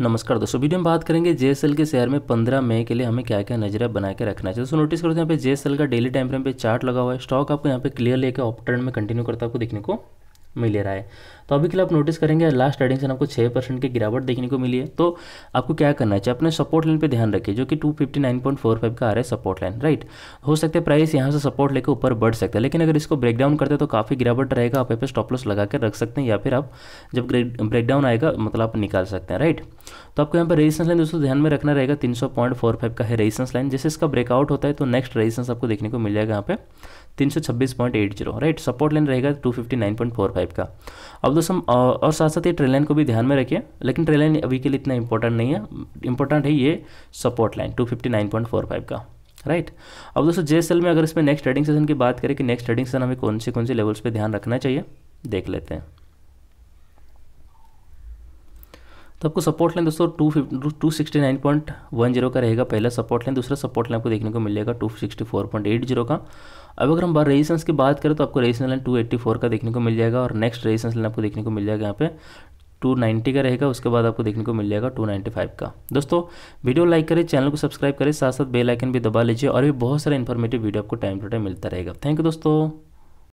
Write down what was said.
नमस्कार दोस्तों वीडियो में बात करेंगे जेएसएल के शेयर में 15 मई के लिए हमें क्या क्या नजरिया बना के रखना चाहिए तो दोस्तों नोटिस करो तो यहाँ पे जेएसएल का डेली टाइम फ्रेम पे चार्ट लगा हुआ है स्टॉक आपको यहाँ पे क्लियर लेके ऑप ट्रेंड में कंटिन्यू करता आपको देखने को मिल रहा है तो अभी के लिए आप नोटिस करेंगे लास्ट ट्रेडिंग से आपको छः परसेंट की गिरावट देखने को मिली है तो आपको क्या करना चाहिए अपने सपोर्ट लाइन पे ध्यान रखिए जो कि 259.45 का आ रहा है सपोर्ट लाइन राइट हो सकता है प्राइस यहाँ से सपोर्ट लेकर ऊपर बढ़ सकता है लेकिन अगर इसको ब्रेकडाउन करते हैं तो काफ़ी गिरावट रहेगा आप यहाँ पर स्टॉप लॉस लगा कर रख सकते हैं या फिर आप जब ब्रेकडाउन आएगा मतलब आप निकाल सकते हैं राइट तो आपको यहाँ पर रेजिस्टेंस लाइन दोस्तों ध्यान में रखना रहेगा तीन सौ पॉइंट फोर फाइव का है रेजिस्टेंस लाइन जैसे इसका ब्रेकआउट होता है तो नेक्स्ट रेजिस्टेंस आपको देखने को मिल जाएगा यहाँ पे तीन सौ छब्बीस point eight zero right support line रहेगा two fifty nine point four five का अब दोस्तों और साथ साथ ये ट्रेन लाइन को भी ध्यान में रखिए लेकिन ट्रेन लाइन अभी के लिए इतना इंपॉर्टेंट नहीं है इंपॉर्टेंट है ये support line two fifty nine point four five का राइट अब दोस्तों जे में अगर इसमें नेक्स्ट ट्रेडिंग सेशन की बात करें कि नेक्स्ट ट्रेडिंग सेशन हमें कौन से कौन से लेवल्स पर ध्यान रखना चाहिए देख लेते हैं तो आपको सपोर्ट लाइन दोस्तों two fifty two sixty nine point one zero का रहेगा पहला सपोर्ट लाइन दूसरा सपोर्ट लाइन आपको देखने को मिलेगा two sixty four point eight zero का अब अगर हम बार रेजिस्टेंस की बात करें तो आपको resistance line two eighty four का देखने को मिल जाएगा और नेक्स्ट रेजिस्टेंस लाइन आपको देखने को मिल जाएगा यहाँ पे 290 का रहेगा उसके बाद आपको देखने को मिल जाएगा 295 का दोस्तों वीडियो लाइक करें चैनल को सब्सक्राइब करें साथ साथ बेल आइकन भी दबा लीजिए और भी बहुत सारा इन्फॉर्मेटिव वीडियो आपको टाइम टू टाइम मिलता रहेगा थैंक यू दोस्तों